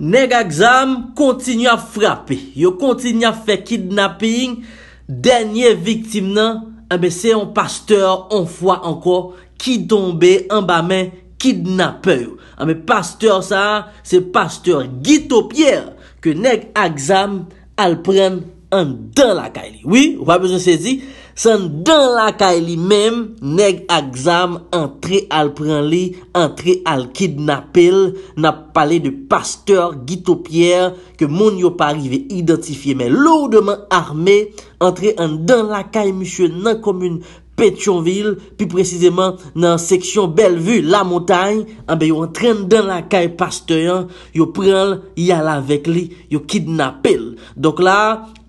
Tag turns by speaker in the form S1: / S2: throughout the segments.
S1: Neg aksam kontinu a frapi, yo kontinu a fe kidnapin, denye viktim nan, anbe se yon pasteur an fwa anko, ki donbe an ba men kidnapen yo. Anbe pasteur sa, se pasteur gitopier, ke neg aksam al pren an dan la kay li. Oui, wap bezon se di. San dan lakay e li mem, neg akzam antre al pran li, antre al kidnapil, nap pale de pasteur, gitopier, ke moun yo parive identifiye, men loudeman arme, antre an dan lakay e, mishwe nan komoun, Petionville, pi precizeman nan seksyon Bellevue, la montagne, ah anbe yo entren den la kae pasteur an, yo pren l, yal avek li, yo kidnap el. Donk la,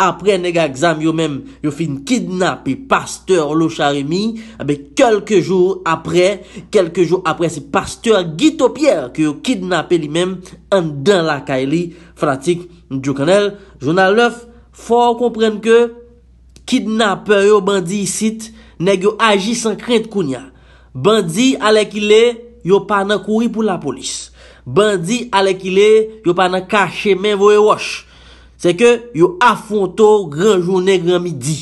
S1: apre nega exam yo men, yo fin kidnap pasteur lo charimi, anbe ah kelke jou apre, kelke jou apre se pasteur Guitopierre, ki yo kidnap el li men, entren den la kae li, fratik, yo kenel, jounal lef, fòr komprenn ke, kidnap yo bandi yisit, Neg yo aji san krent koun ya. Bandi ale ki le, yo pa nan kouri pou la polis. Bandi ale ki le, yo pa nan kache men vo e wosh. Se ke yo afonto gran jounen gran midi.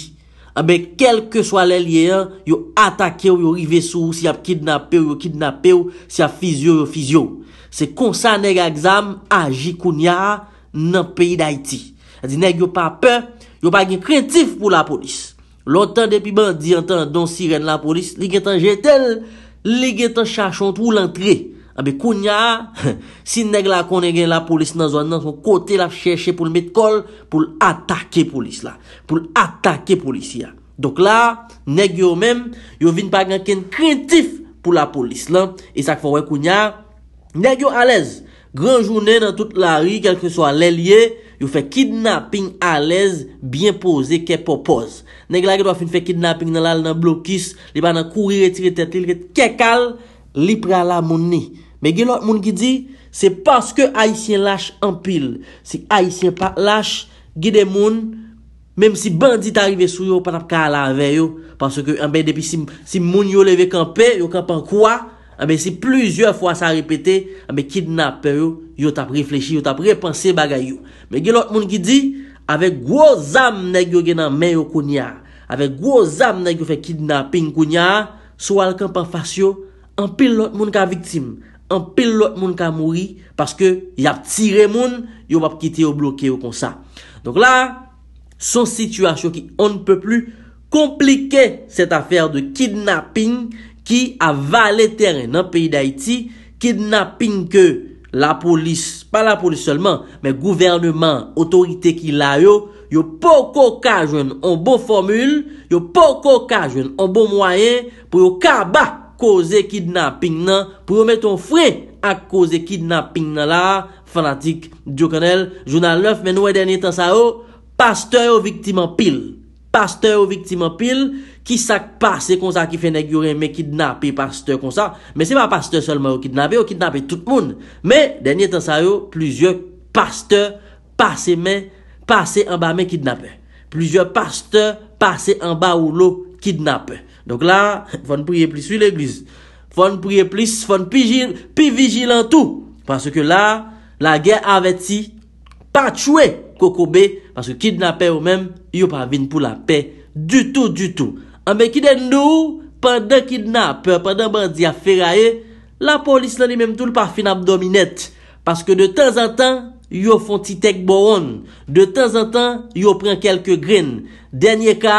S1: A be, kelke swa le liyen, yo atake ou yo rive sou, si ap kidnapè ou yo kidnapè ou, si ap fizyo ou yo fizyo. Se konsan neg a exam, aji koun ya nan peyi da iti. A di neg yo pa pe, yo pa gen krentif pou la polis. Lo tan depi ban di an tan don siren la polis, li gen tan jetel, li gen tan chachon tou lantre. A be kounya, si neg la konen gen la polis nan zon nan son kote la chèche pou l'met kol, pou l'atake polis la. Pou l'atake polis ya. Dok la, neg yo men, yo vin pa gen ken krentif pou la polis la. E sa k fawè kounya, neg yo alez. Gran jounen nan tout la ri, kelke so a lèl yey. Yo fe kidnapping alez, bien pose ke popoz. Neg la ge do a fin fe kidnapping nan lal nan blokis, li ban nan kouri, retire tetri, kekal, lipra la moun ni. Me gen lot moun ki di, se paske Haitien lâche anpil. Si Haitien pa lâche, gide moun, mem si bandit arive sou yo, panap ka la ave yo, panso ke ambe depi si moun yo leve kampe, yo kampan kwa, Ame ah si plizye fwa sa repete... Ame ah kidnape yo... Yo tap reflechi... Yo tap repanse bagay yo... Me gen lot moun ki di... Avek gwo zam negyo genan men yo kounya... Avek gwo zam negyo fe kidnapping kounya... Sou alkan pan fasyo... An pil lot moun ka viktim... An pil lot moun ka mouri... Paske yap tire moun... Yo pap kite yo bloke yo kon sa... Donk la... Son situasyon ki an pe plu... Komplike set afer de kidnapping... ki ava le teren nan peyi d'Haïti, kidnapin ke la polis, pa la polis seulement, men gouvernement, otorite ki la yo, yo pou koka jwen an bon formule, yo pou koka jwen an bon mwayen, pou yo kaba kose kidnapin nan, pou yo meton fre ak kose kidnapin nan la, fanatik, diyo kanel, jounan lef men wè denye tan sa yo, pasteur yo viktiman pil, pasteur ou viktim an pil, ki sak pase kon sa ki fene gyouren men kidnap e pasteur kon sa, men se pa pasteur sol men ou kidnap e, ou kidnap e tout moun, men denye tan sayo, plizye pasteur pase men, pase an ba men kidnap e, plizye pasteur pase an ba ou lo kidnap e, donk la, fon priye plis, fon priye plis, fon pi vigile an tou, panse ke la, la gen aveti, pa chou e, ko ko be, Panske kidnapè ou mèm, yo pa vin pou la pè du tout, du tout. Ambe ah, ki den nou, pandan kidnapè, pandan bandi aferaye, la polis lan li mèm tou l pa fin abdominet. Panske de tan zan tan, yo fon ti tek boron. De tan zan tan, yo pren kelke grin. Denye ka,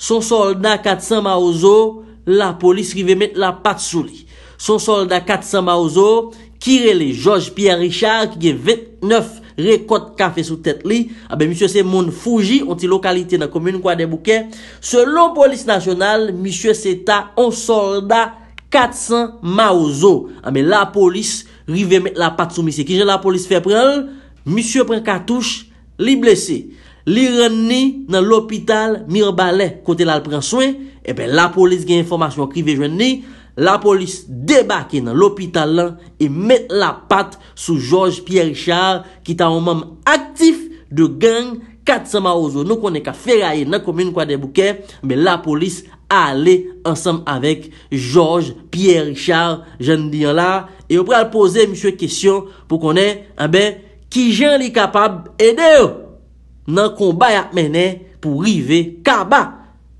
S1: son solda 400 ma ouzo, la polis ki ve met la pat sou li. Son solda 400 ma ouzo, kire li George Pierre Richard ki ge 29. rekot kafe sou tet li, abe misye se moun fougi, onti lokalite nan komyoun kwa den bouke, selon polis nasyonal, misye se ta ansolda 400 maouzo, abe la polis rive met la pat sou misye, ki jen la polis fe prel, misye pre katouche li blese, li renni nan l'opital mirbalè, kote lal pren soen, ebe la polis gen informasyon ki ve jenni, la polis debake nan l'opital lan e met la pat sou George Pierre Richard ki ta ou mam aktif de gang Katsama Ozo. Nou konen ka feraye nan komine kwa debouke, be la polis ale ansam avek George Pierre Richard. Jan diyan la, e ou pre al pose msye kesyon pou konen, ah ki jan li kapab ede yo nan kombay ap mene pou rive kaba.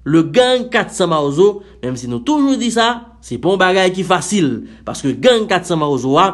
S1: Le gang Katsama Ozo, mem si nou toujou di sa, Se pon bagay ki fasil, paske gang 400 ma ouzo a,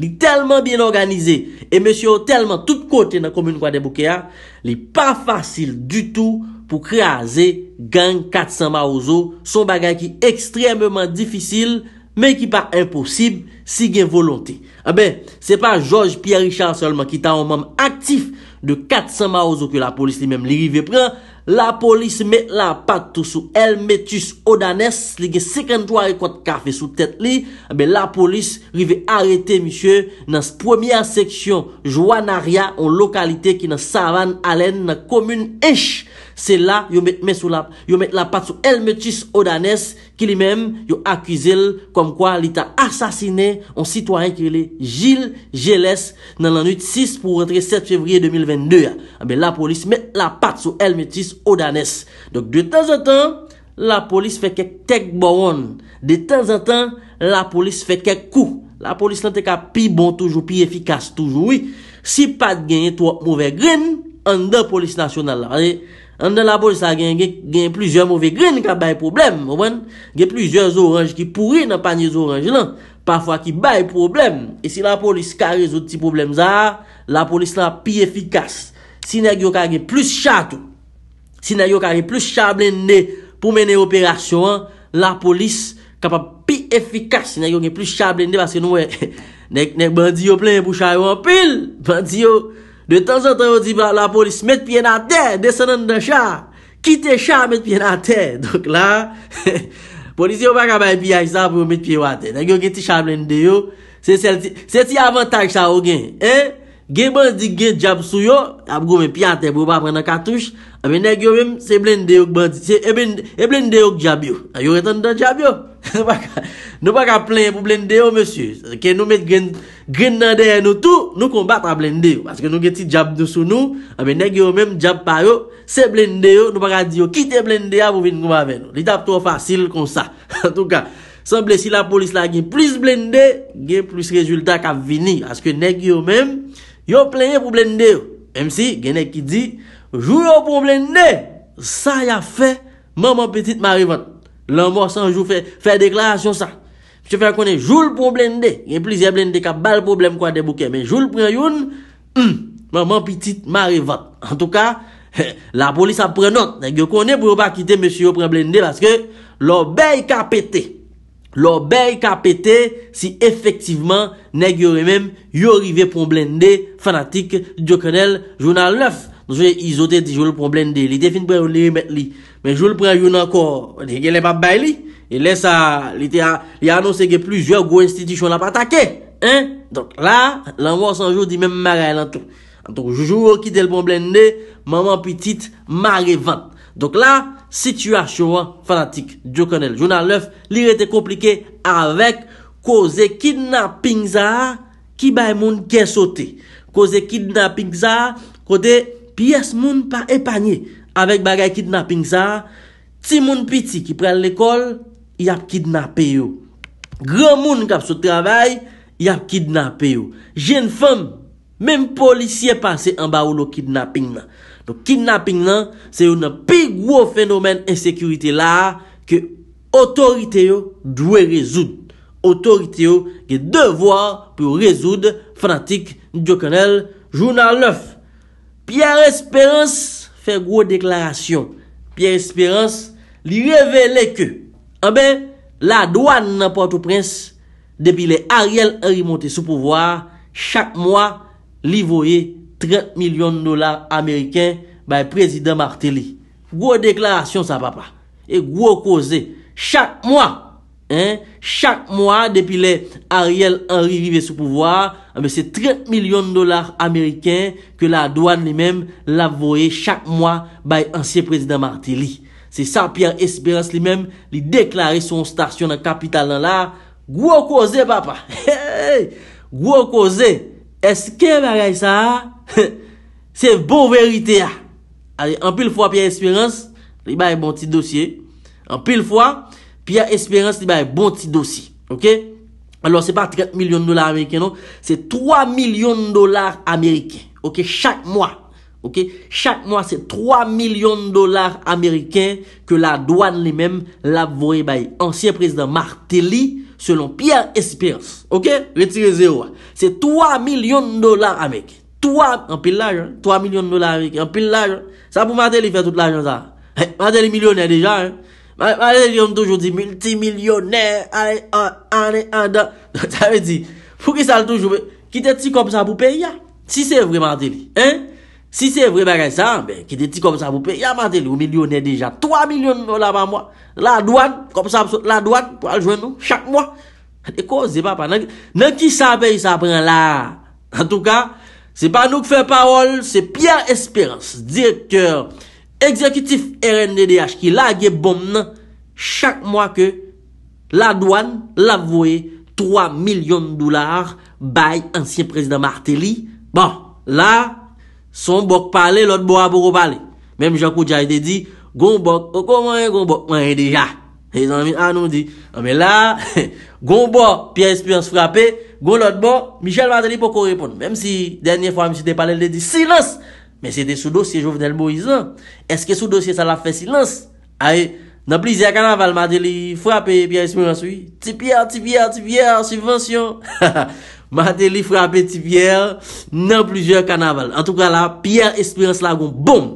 S1: li telman bien organizé, e mèsyon telman tout kote nan komune kwa debouke a, li pa fasil du tout pou kreaze gang 400 ma ouzo, son bagay ki ekstrememan difisil, mè ki pa imposib si gen volonté. A ah bè, se pa George Pierre Richard seulement ki ta ou mèm aktif de 400 ma ouzo ke la polis li mèm li rive pren, La polis me la patou sou el metus o danes, li ge 53 ekot kafe sou tet li, eh be la polis rive arete, misye, nan spwemyan seksyon, jwa narya, ou lokalite ki nan savan alen nan komyun esh. Se la, yo met la pat sou elmetis o danes ki li mem yo akwizel kom kwa li ta asasine an sitwaryen ki li jil jeles nan lanit 6 pou rentre 7 fevriye 2022. A be la ah polis met la pat sou elmetis o danes. Donk de tan zatan, la polis fek kek tek boron. De tan zatan, la polis fek kek kou. La polis lan te ka pi bon toujou, pi efikas toujou. Si pat genye, mouve grin, an de polis nasyonal la rey. An de la polisa gen gen gen plizye mouve green ka bay problem. Ouwen, gen plizye zoranj ki pouri nan panye zoranj lan. Pafwa ki bay problem. E si la polis ka rezo ti problem za, la polis lan pi efikas. Si nek yo kage plus chato, si nek yo kage plus chablende pou mene operasyon, la polis kapap pi efikas. Si nek yo gen plus chablende, paske nou e, nek nek bandiyo plen pou chayon pil. Bandiyo. Lè tan san tan yo di la polis met piye nan tè, desan nan nan chan, ki te chan met piye nan tè. Donk la, polisi yo baka bay piye an san pou yo met piye nan tè. Nè gen yo gen ti chan blen de yo, se ti avantaj sa o gen. Gen bon di gen jab sou yo, ap go men piye nan tè pou yo pa prenen katouj. A be nèk yo mèm, se blende yo k bandite. E blende e yo k jab yo. A yo retan dan jab yo. Nou pa ka plenye pou blende yo, monsi. Ke nou met gren nan derè nou tou, nou kon batra blende yo. Aske nou geti jab nou sou nou. A be nèk yo mèm, jab pa yo. Se blende yo, nou pa ka di yo. Kit e blende yo, vou vin kon ba ven. Li tap to fasil kon sa. En tout ka, san ble si la polis la gen plis blende, gen plis rezultat ka vini. Aske nèk yo mèm, yo plenye pou blende yo. Msi, gen nèk ki di... Jou yon probleme de Sa y a fe Maman petit mary vat L'an morsan jou fe deklarasyon sa Jou l probleme de Maman petit mary vat En tou ka La polis apre not Nèk yo konen pou yon pa kite Monsi yon probleme de Lò bey ka pete Lò bey ka pete Si efektiveman Nèk yon rime yon rive probleme de Fanatik diokonel Jounal 9 Nou souye izote di jou le probleme de. Li te fin pre ou li remet li. Men jou le pre ou yon anko. Li gen le babay li. Li anose gen plus yo ou go institisyon apatake. Donk la, lan wos anjou di men maray lan tou. Donk jou jou ou ki de le probleme de. Maman pitit, maray vant. Donk la, situasyon fanatik. Djo kanel. Jou nan lef, li rete komplike avek. Koze kidna pingza ki bay moun gesote. Koze kidna pingza kode... Pi yas moun pa epanye avèk bagay kidnapping sa, ti moun piti ki prel l'ekol, yap kidnape yo. Gran moun kap sou travay, yap kidnape yo. Jèn fèm, mèm polisye pase an ba ou lo kidnapping nan. Do kidnapping nan, se yon nan pi gwo fenomen ensekurite la, ke otorite yo dwe rezoud. Otorite yo ge devwa pou rezoud fanatik Ndiokonel, jounan lef. Pierre Espérance fè gwo deklarasyon. Pierre Espérance li revele ke, eh anbe, la doan nan Port-au-Prince, depi le Ariel a rimonte sou pouvoar, chak mwa li voye 30 milyon dolar Ameriken baye Prezident Martelly. Gwo deklarasyon sa papa. E gwo koze chak mwa chak mwa depi le Ariel Henry vive sou pouvoar, ah se 30 milyon dolar Ameriken ke la douan li men l'avoye chak mwa bay ansye prezident Martelly. Se sa Pierre Esperance li men li deklare son stasyon an kapitalan la, gwo koze papa, gwo koze, eske mwa gay sa, se bon verite ah. a. An pil fwa Pierre Esperance, li bay bon ti dosye, an pil fwa, Pierre Esperance li baye bon ti dosi, ok? Alors, se pa 34 milyon de dolar Ameriken, non? Se 3 milyon de dolar Ameriken, ok? Chak mwa, ok? Chak mwa se 3 milyon de dolar Ameriken ke la douane li men la vwoye baye ansyen prezident Martelly selon Pierre Esperance, ok? Retire zero, wè. Se 3 milyon de dolar Ameriken. 3, an pil laj, an? 3 milyon de dolar Ameriken, an pil laj, an? Sa pou Martelly fè tout laj an sa? Hey, Martelly milyonè deja, an? Mwen alè li yon toujou di, multimilyonè, alè an, anè an dan. Don sa ve di, pou ki sa l toujou be, ki te ti kom sa pou pe ya. Ti se vreman te li. Hein? Si se vreman re san, be, ki te ti kom sa pou pe ya, man te li, ou milyonè deja. 3 milyon la ban mwen, la douan, kom sa sou, la douan, pou aljwen nou, chak mwen. E ko, ze pa pa. Nan ki sa pe, sa pren la. An tou ka, se pa nou ke fe parol, se pi a esperans, dir ke, Ekzekutif RNDDH ki lage bom nan chak mwa ke la douan la vouye 3 milyon dolar bay ansyen prezident Martelly. Bon, la son bok pale, lot bo a bo go pale. Mem Jankou Djae de di, gon bok, okon oh, mwenye, gon bok mwenye deja. E zanvi anon di. Non men la, gon bok, pi espion se frape, gon lot bok, Michel Martelly poko repon. Mem si denye fwa mwenye de pale, le de di, silas! Men se de sou dosye Jovenel Boizan, eske sou dosye sa la fe silens? Ae, nan plizye kanaval, Mateli frape Pierre Espirance, oui? Ti Pierre, ti Pierre, ti Pierre, subvensyon! Mateli frape ti Pierre, nan plizye kanaval. En tout ka la, Pierre Espirance la gon bon!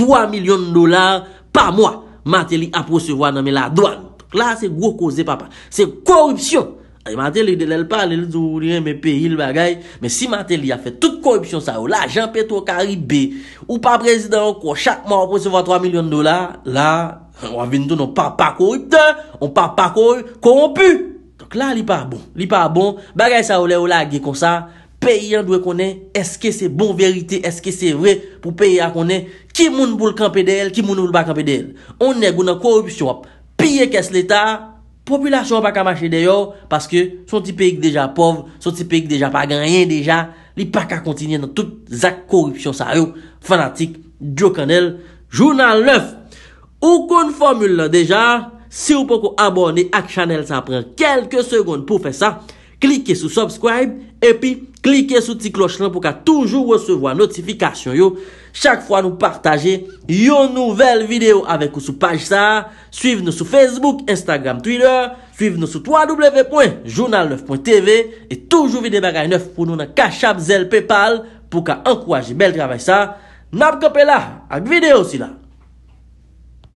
S1: 3 milyon dolar pa mwa, Mateli aposevoa nan me la doan. La se goko ze papa, se korupsyon! E mante li de lèl pa, li lèl zou, li lèl mè peyi l bagay. Mè si mante li a fè tout korupsyon sa ou la, jampè tou karibè, ou pa prezident ou ko, chakman ou presevwa 3 milyon dola, la, wavintoun, ou pa pa korupte, ou pa pa korup, korompu. Donk la, li pa bon, li pa bon. Bagay sa ou lè ou la, ge kon sa, peyi an dwe konè, eske se bon verite, eske se vre pou peyi an konè, ki moun boul kampe del, ki moun boul bakampe del. Onè gounan korupsyon, piye kes l'Etat, Populasyon pa ka mache deyo paske son tipik deja pov, son tipik deja pa ganyen deja, li pa ka kontinye nan tout zak korupsyon saryou, fanatik, Joe Kanel, jounan lef. Ou kon formule la deja, si ou poko abone ak Chanel sa pren kelke segoun pou fe sa. Klike sou subscribe, epi klike sou ti kloch lan pou ka toujou wesevo a notifikasyon yo. Chak fwa nou partaje yo nouvel video avek ou sou paj sa. Suiv nou sou Facebook, Instagram, Twitter. Suiv nou sou www.journal9.tv. Et toujou vide bagay 9 pou nou nan kachab zel pepal pou ka ankwaje bel trabay sa. Nap kopela ak video si la.